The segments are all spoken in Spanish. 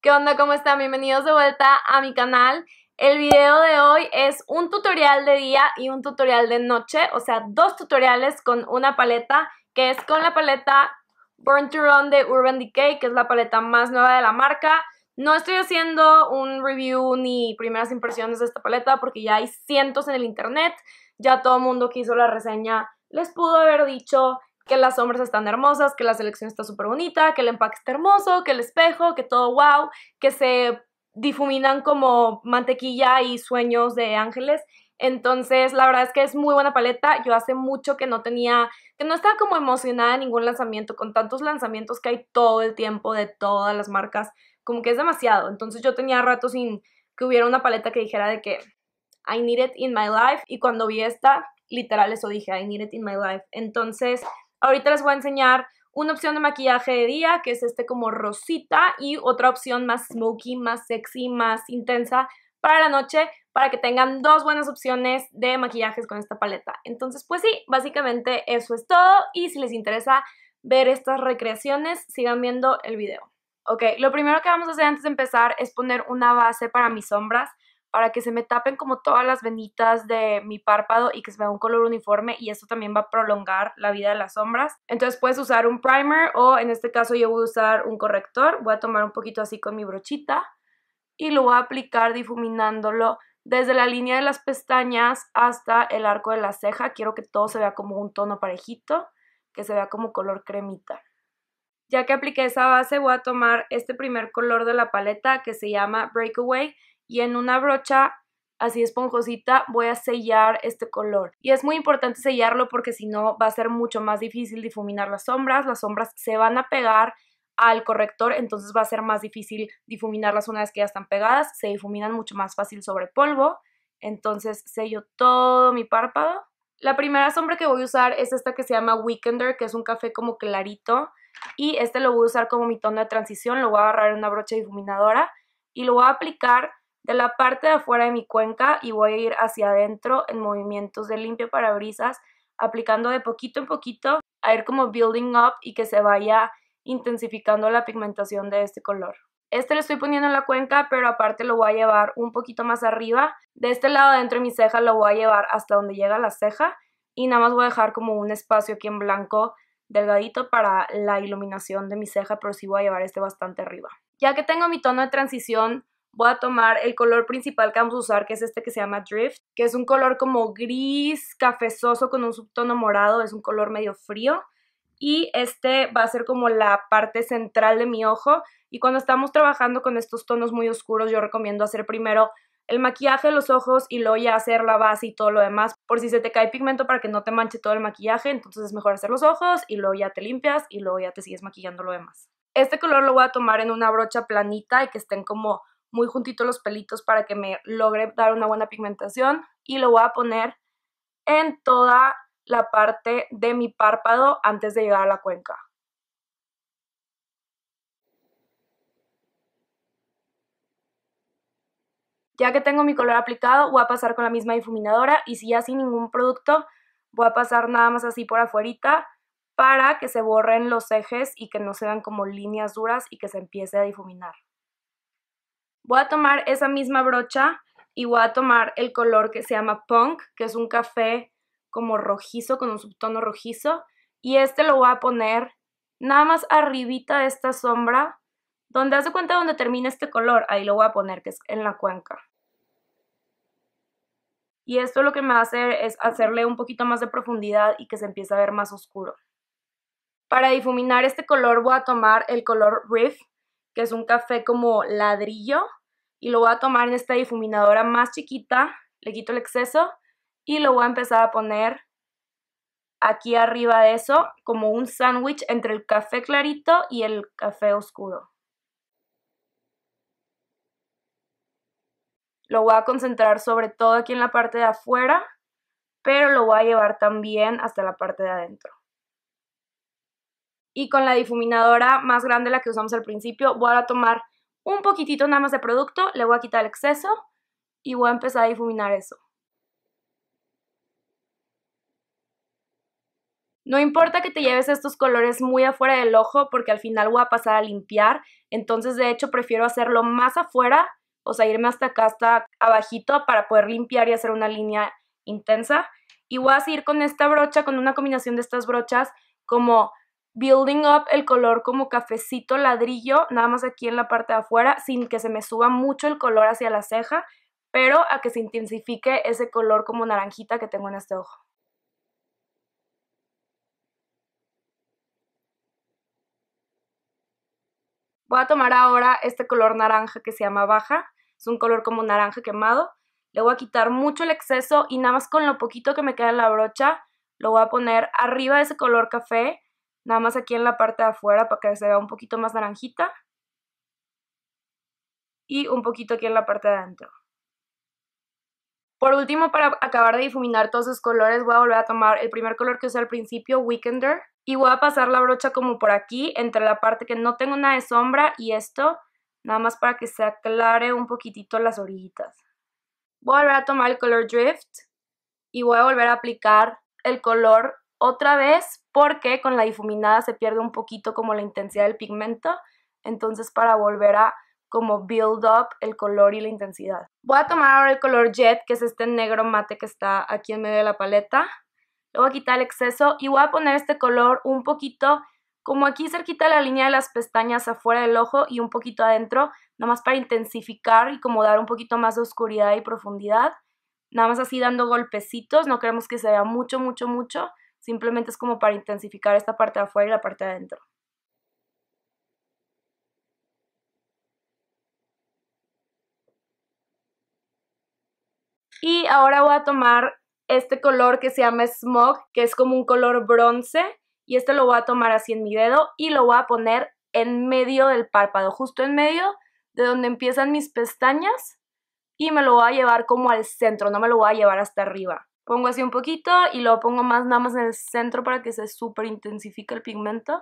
¿Qué onda? ¿Cómo están? Bienvenidos de vuelta a mi canal. El video de hoy es un tutorial de día y un tutorial de noche, o sea, dos tutoriales con una paleta, que es con la paleta Burnt to de Urban Decay, que es la paleta más nueva de la marca. No estoy haciendo un review ni primeras impresiones de esta paleta porque ya hay cientos en el internet, ya todo el mundo que hizo la reseña les pudo haber dicho que las sombras están hermosas, que la selección está súper bonita, que el empaque está hermoso, que el espejo, que todo wow, que se difuminan como mantequilla y sueños de ángeles. Entonces, la verdad es que es muy buena paleta. Yo hace mucho que no tenía, que no estaba como emocionada en ningún lanzamiento, con tantos lanzamientos que hay todo el tiempo de todas las marcas, como que es demasiado. Entonces, yo tenía rato sin que hubiera una paleta que dijera de que I need it in my life. Y cuando vi esta, literal eso dije, I need it in my life. Entonces, Ahorita les voy a enseñar una opción de maquillaje de día, que es este como rosita, y otra opción más smoky, más sexy, más intensa para la noche, para que tengan dos buenas opciones de maquillajes con esta paleta. Entonces, pues sí, básicamente eso es todo, y si les interesa ver estas recreaciones, sigan viendo el video. Ok, lo primero que vamos a hacer antes de empezar es poner una base para mis sombras para que se me tapen como todas las venitas de mi párpado y que se vea un color uniforme y esto también va a prolongar la vida de las sombras. Entonces puedes usar un primer o en este caso yo voy a usar un corrector. Voy a tomar un poquito así con mi brochita y lo voy a aplicar difuminándolo desde la línea de las pestañas hasta el arco de la ceja. Quiero que todo se vea como un tono parejito, que se vea como color cremita. Ya que apliqué esa base voy a tomar este primer color de la paleta que se llama Breakaway y en una brocha así esponjosita voy a sellar este color. Y es muy importante sellarlo porque si no va a ser mucho más difícil difuminar las sombras, las sombras se van a pegar al corrector, entonces va a ser más difícil difuminarlas una vez que ya están pegadas, se difuminan mucho más fácil sobre polvo, entonces sello todo mi párpado. La primera sombra que voy a usar es esta que se llama Weekender, que es un café como clarito, y este lo voy a usar como mi tono de transición, lo voy a agarrar en una brocha difuminadora y lo voy a aplicar de la parte de afuera de mi cuenca y voy a ir hacia adentro en movimientos de limpio parabrisas, aplicando de poquito en poquito a ir como building up y que se vaya intensificando la pigmentación de este color. Este lo estoy poniendo en la cuenca, pero aparte lo voy a llevar un poquito más arriba. De este lado dentro de mi ceja lo voy a llevar hasta donde llega la ceja y nada más voy a dejar como un espacio aquí en blanco delgadito para la iluminación de mi ceja, pero sí voy a llevar este bastante arriba. Ya que tengo mi tono de transición voy a tomar el color principal que vamos a usar, que es este que se llama Drift, que es un color como gris, cafezoso con un subtono morado, es un color medio frío. Y este va a ser como la parte central de mi ojo. Y cuando estamos trabajando con estos tonos muy oscuros, yo recomiendo hacer primero el maquillaje, los ojos y luego ya hacer la base y todo lo demás. Por si se te cae pigmento para que no te manche todo el maquillaje, entonces es mejor hacer los ojos y luego ya te limpias y luego ya te sigues maquillando lo demás. Este color lo voy a tomar en una brocha planita y que estén como muy juntito los pelitos para que me logre dar una buena pigmentación y lo voy a poner en toda la parte de mi párpado antes de llegar a la cuenca. Ya que tengo mi color aplicado, voy a pasar con la misma difuminadora y si ya sin ningún producto, voy a pasar nada más así por afuerita para que se borren los ejes y que no se como líneas duras y que se empiece a difuminar. Voy a tomar esa misma brocha y voy a tomar el color que se llama Punk, que es un café como rojizo, con un subtono rojizo. Y este lo voy a poner nada más arribita de esta sombra, donde hace cuenta donde termina este color, ahí lo voy a poner, que es en la cuenca. Y esto lo que me va a hacer es hacerle un poquito más de profundidad y que se empiece a ver más oscuro. Para difuminar este color voy a tomar el color Riff, que es un café como ladrillo, y lo voy a tomar en esta difuminadora más chiquita, le quito el exceso y lo voy a empezar a poner aquí arriba de eso como un sándwich entre el café clarito y el café oscuro. Lo voy a concentrar sobre todo aquí en la parte de afuera, pero lo voy a llevar también hasta la parte de adentro. Y con la difuminadora más grande, la que usamos al principio, voy a tomar un poquitito nada más de producto, le voy a quitar el exceso y voy a empezar a difuminar eso. No importa que te lleves estos colores muy afuera del ojo porque al final voy a pasar a limpiar, entonces de hecho prefiero hacerlo más afuera, o sea, irme hasta acá, hasta abajito para poder limpiar y hacer una línea intensa. Y voy a seguir con esta brocha, con una combinación de estas brochas como building up el color como cafecito ladrillo, nada más aquí en la parte de afuera, sin que se me suba mucho el color hacia la ceja, pero a que se intensifique ese color como naranjita que tengo en este ojo. Voy a tomar ahora este color naranja que se llama baja, es un color como naranja quemado. Le voy a quitar mucho el exceso y nada más con lo poquito que me queda en la brocha, lo voy a poner arriba de ese color café nada más aquí en la parte de afuera para que se vea un poquito más naranjita y un poquito aquí en la parte de adentro. Por último, para acabar de difuminar todos los colores, voy a volver a tomar el primer color que usé al principio, Weekender, y voy a pasar la brocha como por aquí, entre la parte que no tengo nada de sombra y esto, nada más para que se aclare un poquitito las orillitas. Voy a volver a tomar el color Drift y voy a volver a aplicar el color otra vez, porque con la difuminada se pierde un poquito como la intensidad del pigmento, entonces para volver a como build up el color y la intensidad. Voy a tomar ahora el color Jet, que es este negro mate que está aquí en medio de la paleta. Le voy a quitar el exceso y voy a poner este color un poquito como aquí cerquita de la línea de las pestañas afuera del ojo y un poquito adentro, nada más para intensificar y como dar un poquito más de oscuridad y profundidad. Nada más así dando golpecitos, no queremos que se vea mucho, mucho, mucho, Simplemente es como para intensificar esta parte de afuera y la parte de adentro. Y ahora voy a tomar este color que se llama Smog, que es como un color bronce. Y este lo voy a tomar así en mi dedo y lo voy a poner en medio del párpado, justo en medio de donde empiezan mis pestañas. Y me lo voy a llevar como al centro, no me lo voy a llevar hasta arriba pongo así un poquito y lo pongo más nada más en el centro para que se super intensifique el pigmento.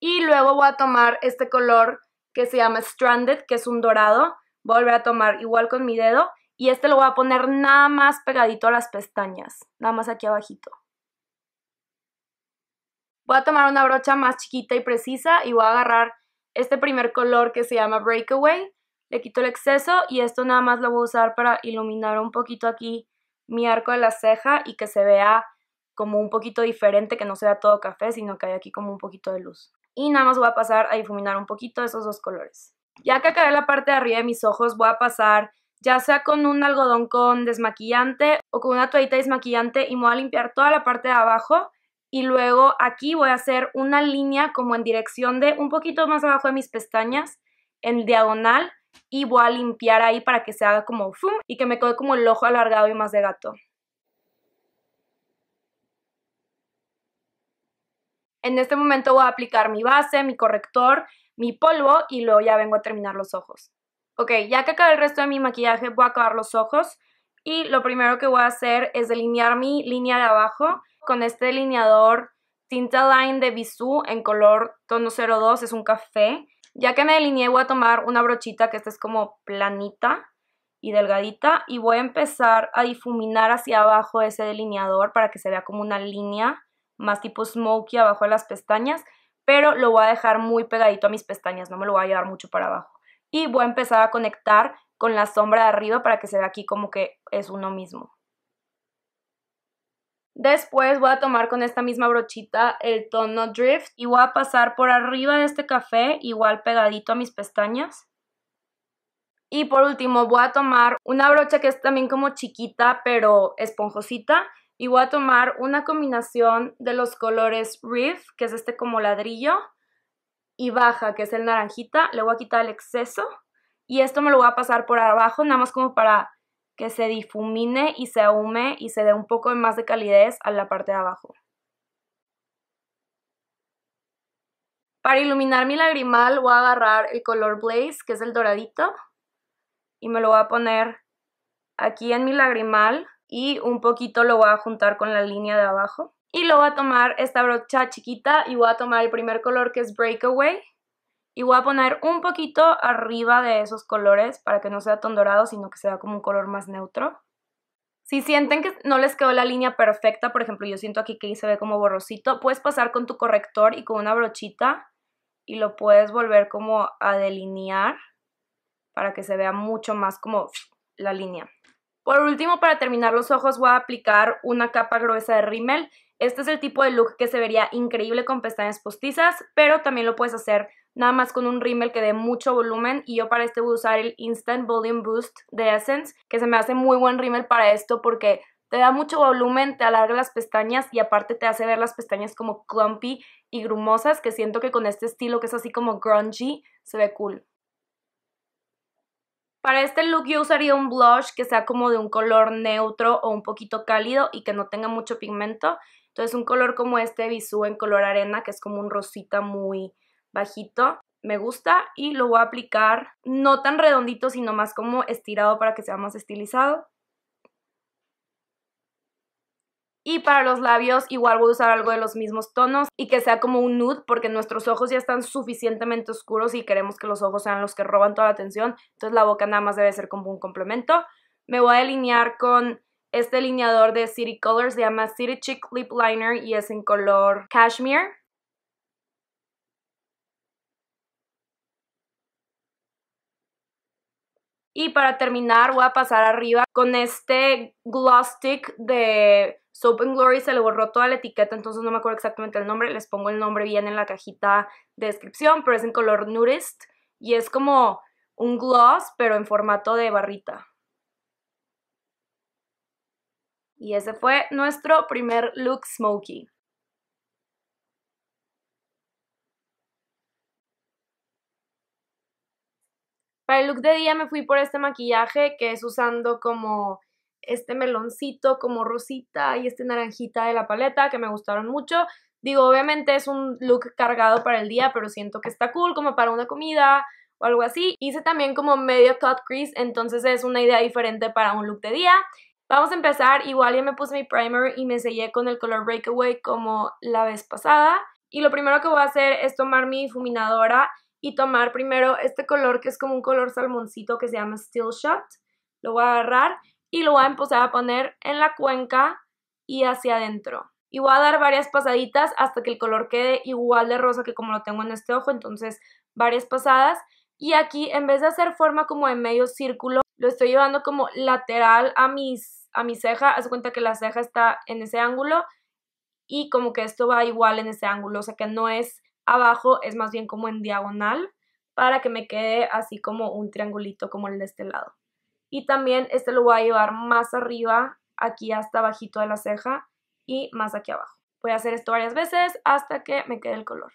Y luego voy a tomar este color que se llama Stranded, que es un dorado. Voy a volver a tomar igual con mi dedo y este lo voy a poner nada más pegadito a las pestañas, nada más aquí abajito. Voy a tomar una brocha más chiquita y precisa y voy a agarrar este primer color que se llama Breakaway. Le quito el exceso y esto nada más lo voy a usar para iluminar un poquito aquí mi arco de la ceja y que se vea como un poquito diferente, que no sea todo café, sino que haya aquí como un poquito de luz. Y nada más voy a pasar a difuminar un poquito esos dos colores. Ya que acabé la parte de arriba de mis ojos, voy a pasar ya sea con un algodón con desmaquillante o con una toallita desmaquillante y me voy a limpiar toda la parte de abajo y luego aquí voy a hacer una línea como en dirección de un poquito más abajo de mis pestañas en diagonal y voy a limpiar ahí para que se haga como fum y que me quede como el ojo alargado y más de gato. En este momento voy a aplicar mi base, mi corrector, mi polvo y luego ya vengo a terminar los ojos. Ok, ya que acabé el resto de mi maquillaje voy a acabar los ojos y lo primero que voy a hacer es delinear mi línea de abajo con este delineador Tinta Line de visu en color tono 02, es un café ya que me delineé voy a tomar una brochita que esta es como planita y delgadita y voy a empezar a difuminar hacia abajo ese delineador para que se vea como una línea más tipo smokey abajo de las pestañas, pero lo voy a dejar muy pegadito a mis pestañas, no me lo voy a llevar mucho para abajo. Y voy a empezar a conectar con la sombra de arriba para que se vea aquí como que es uno mismo. Después voy a tomar con esta misma brochita el tono Drift y voy a pasar por arriba de este café, igual pegadito a mis pestañas. Y por último voy a tomar una brocha que es también como chiquita pero esponjosita y voy a tomar una combinación de los colores Riff, que es este como ladrillo, y Baja, que es el naranjita. Le voy a quitar el exceso y esto me lo voy a pasar por abajo nada más como para que se difumine y se ahume y se dé un poco más de calidez a la parte de abajo. Para iluminar mi lagrimal voy a agarrar el color Blaze, que es el doradito, y me lo voy a poner aquí en mi lagrimal y un poquito lo voy a juntar con la línea de abajo. Y lo voy a tomar esta brocha chiquita y voy a tomar el primer color que es Breakaway y voy a poner un poquito arriba de esos colores para que no sea tan dorado, sino que sea como un color más neutro. Si sienten que no les quedó la línea perfecta, por ejemplo, yo siento aquí que se ve como borrosito, puedes pasar con tu corrector y con una brochita y lo puedes volver como a delinear para que se vea mucho más como la línea. Por último, para terminar los ojos voy a aplicar una capa gruesa de rímel. Este es el tipo de look que se vería increíble con pestañas postizas, pero también lo puedes hacer nada más con un rímel que dé mucho volumen y yo para este voy a usar el Instant Volume Boost de Essence, que se me hace muy buen rímel para esto porque te da mucho volumen, te alarga las pestañas y aparte te hace ver las pestañas como clumpy y grumosas, que siento que con este estilo que es así como grungy, se ve cool. Para este look yo usaría un blush que sea como de un color neutro o un poquito cálido y que no tenga mucho pigmento. Entonces un color como este Bisú en color arena, que es como un rosita muy, bajito, me gusta y lo voy a aplicar no tan redondito, sino más como estirado para que sea más estilizado. Y para los labios igual voy a usar algo de los mismos tonos y que sea como un nude porque nuestros ojos ya están suficientemente oscuros y queremos que los ojos sean los que roban toda la atención. Entonces la boca nada más debe ser como un complemento. Me voy a delinear con este delineador de City Colors, se llama City Chic Lip Liner y es en color cashmere. Y para terminar voy a pasar arriba con este gloss stick de Soap and Glory. Se le borró toda la etiqueta, entonces no me acuerdo exactamente el nombre. Les pongo el nombre bien en la cajita de descripción, pero es en color Nudist. Y es como un gloss, pero en formato de barrita. Y ese fue nuestro primer look smoky. Para el look de día me fui por este maquillaje que es usando como este meloncito, como rosita y este naranjita de la paleta que me gustaron mucho. Digo, obviamente es un look cargado para el día, pero siento que está cool como para una comida o algo así. Hice también como medio cut crease, entonces es una idea diferente para un look de día. Vamos a empezar, igual ya me puse mi primer y me sellé con el color Breakaway como la vez pasada. Y lo primero que voy a hacer es tomar mi difuminadora y tomar primero este color que es como un color salmoncito que se llama Steel Shot. Lo voy a agarrar y lo voy a empezar a poner en la cuenca y hacia adentro. Y voy a dar varias pasaditas hasta que el color quede igual de rosa que como lo tengo en este ojo, entonces varias pasadas. Y aquí en vez de hacer forma como de medio círculo, lo estoy llevando como lateral a, mis, a mi ceja. Haz cuenta que la ceja está en ese ángulo y como que esto va igual en ese ángulo, o sea que no es abajo es más bien como en diagonal para que me quede así como un triangulito como el de este lado. Y también este lo voy a llevar más arriba, aquí hasta bajito de la ceja y más aquí abajo. Voy a hacer esto varias veces hasta que me quede el color.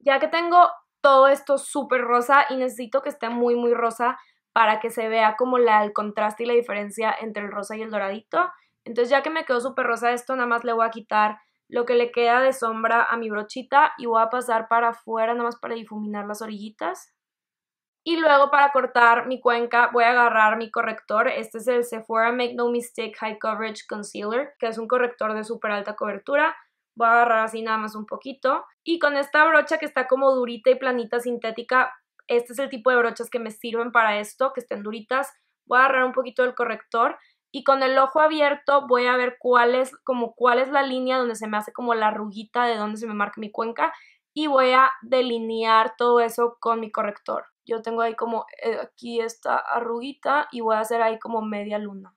Ya que tengo todo esto súper rosa y necesito que esté muy, muy rosa para que se vea como la, el contraste y la diferencia entre el rosa y el doradito. Entonces ya que me quedó súper rosa esto, nada más le voy a quitar lo que le queda de sombra a mi brochita y voy a pasar para afuera nada más para difuminar las orillitas. Y luego para cortar mi cuenca voy a agarrar mi corrector. Este es el Sephora Make No Mistake High Coverage Concealer, que es un corrector de súper alta cobertura voy a agarrar así nada más un poquito. Y con esta brocha que está como durita y planita sintética, este es el tipo de brochas que me sirven para esto, que estén duritas. Voy a agarrar un poquito del corrector y con el ojo abierto voy a ver cuál es, como cuál es la línea donde se me hace como la arruguita de donde se me marca mi cuenca y voy a delinear todo eso con mi corrector. Yo tengo ahí como eh, aquí esta arruguita y voy a hacer ahí como media luna.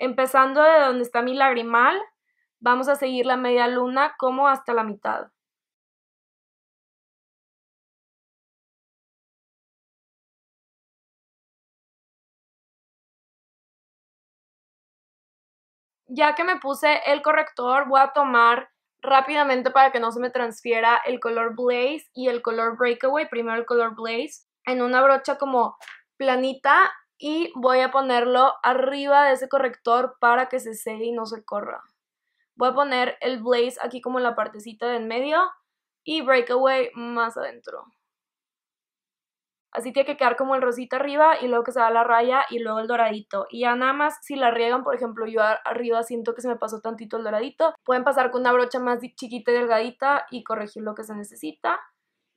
Empezando de donde está mi lagrimal, vamos a seguir la media luna como hasta la mitad. Ya que me puse el corrector, voy a tomar rápidamente para que no se me transfiera el color Blaze y el color Breakaway, primero el color Blaze, en una brocha como planita y voy a ponerlo arriba de ese corrector para que se seque y no se corra. Voy a poner el Blaze aquí como en la partecita de en medio y Breakaway más adentro. Así tiene que quedar como el rosito arriba y luego que se da la raya y luego el doradito. Y ya nada más si la riegan, por ejemplo, yo arriba siento que se me pasó tantito el doradito. Pueden pasar con una brocha más chiquita y delgadita y corregir lo que se necesita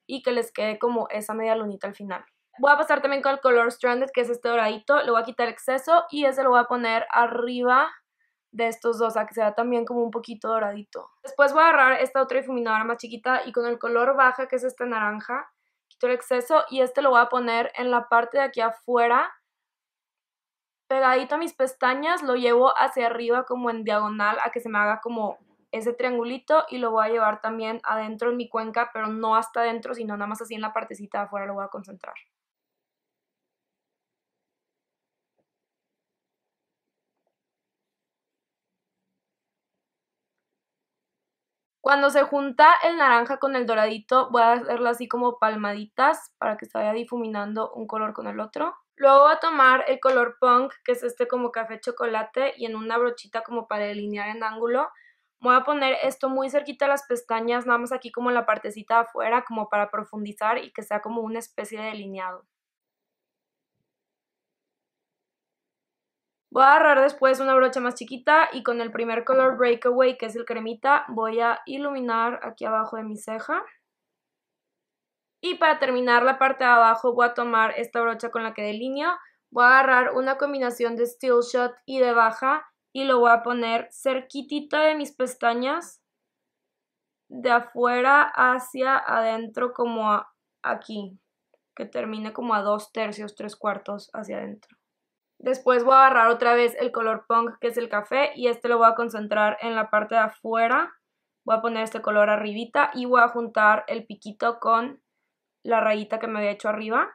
y que les quede como esa media lunita al final. Voy a pasar también con el color Stranded, que es este doradito. Le voy a quitar el exceso y este lo voy a poner arriba de estos dos, o sea, que vea también como un poquito doradito. Después voy a agarrar esta otra difuminadora más chiquita y con el color baja, que es este naranja, quito el exceso y este lo voy a poner en la parte de aquí afuera. Pegadito a mis pestañas, lo llevo hacia arriba como en diagonal a que se me haga como ese triangulito y lo voy a llevar también adentro en mi cuenca, pero no hasta adentro, sino nada más así en la partecita de afuera lo voy a concentrar. Cuando se junta el naranja con el doradito, voy a hacerlo así como palmaditas para que se vaya difuminando un color con el otro. Luego voy a tomar el color punk, que es este como café chocolate, y en una brochita como para delinear en ángulo. Voy a poner esto muy cerquita a las pestañas, nada más aquí como en la partecita de afuera, como para profundizar y que sea como una especie de delineado. Voy a agarrar después una brocha más chiquita y con el primer color breakaway, que es el cremita, voy a iluminar aquí abajo de mi ceja. Y para terminar la parte de abajo voy a tomar esta brocha con la que delineo, voy a agarrar una combinación de steel shot y de baja y lo voy a poner cerquitita de mis pestañas, de afuera hacia adentro como aquí, que termine como a dos tercios, tres cuartos hacia adentro. Después voy a agarrar otra vez el color punk que es el café y este lo voy a concentrar en la parte de afuera. Voy a poner este color arribita y voy a juntar el piquito con la rayita que me había hecho arriba.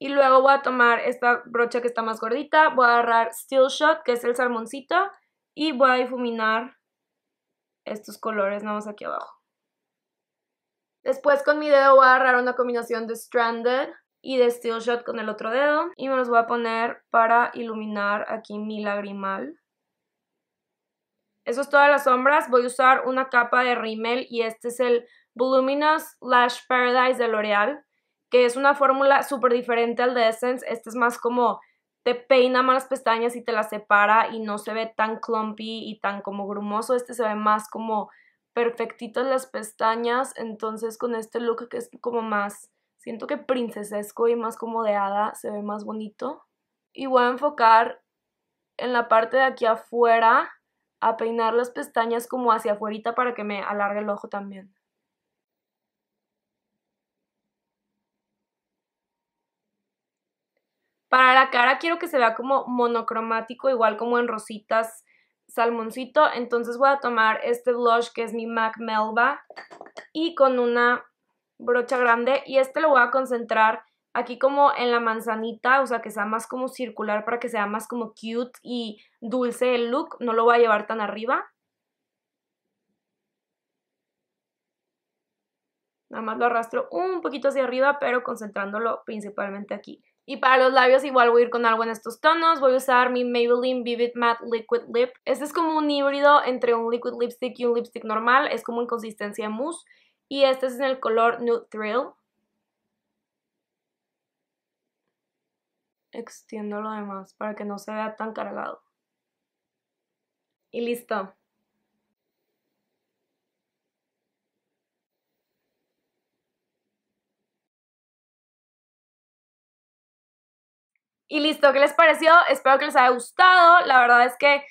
Y luego voy a tomar esta brocha que está más gordita, voy a agarrar Still Shot, que es el salmoncito, y voy a difuminar estos colores nada aquí abajo. Después con mi dedo voy a agarrar una combinación de Stranded y de Steel Shot con el otro dedo. Y me los voy a poner para iluminar aquí mi lagrimal. Eso es todas las sombras. Voy a usar una capa de rímel y este es el Voluminous Lash Paradise de L'Oreal, que es una fórmula súper diferente al de Essence. Este es más como te peina más las pestañas y te las separa y no se ve tan clumpy y tan como grumoso. Este se ve más como perfectitas las pestañas, entonces con este look que es como más, siento que princesesco y más como de hada, se ve más bonito. Y voy a enfocar en la parte de aquí afuera a peinar las pestañas como hacia afuera para que me alargue el ojo también. Para la cara quiero que se vea como monocromático, igual como en rositas salmoncito. Entonces voy a tomar este blush que es mi MAC Melba y con una brocha grande y este lo voy a concentrar aquí como en la manzanita, o sea que sea más como circular para que sea más como cute y dulce el look, no lo voy a llevar tan arriba. Nada más lo arrastro un poquito hacia arriba, pero concentrándolo principalmente aquí. Y para los labios igual voy a ir con algo en estos tonos. Voy a usar mi Maybelline Vivid Matte Liquid Lip. Este es como un híbrido entre un liquid lipstick y un lipstick normal. Es como en consistencia mousse. Y este es en el color Nude Thrill. Extiendo lo demás para que no se vea tan cargado. Y listo. Y listo, ¿qué les pareció? Espero que les haya gustado. La verdad es que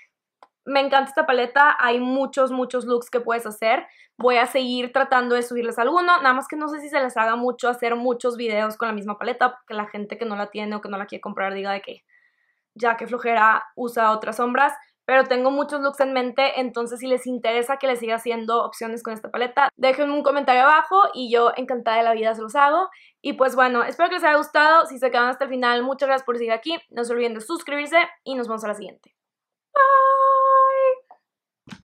me encanta esta paleta, hay muchos, muchos looks que puedes hacer. Voy a seguir tratando de subirles alguno, nada más que no sé si se les haga mucho hacer muchos videos con la misma paleta, porque la gente que no la tiene o que no la quiere comprar diga de que ya que flojera usa otras sombras pero tengo muchos looks en mente, entonces si les interesa que les siga haciendo opciones con esta paleta, déjenme un comentario abajo y yo encantada de la vida se los hago. Y pues bueno, espero que les haya gustado, si se quedan hasta el final, muchas gracias por seguir aquí, no se olviden de suscribirse y nos vemos a la siguiente.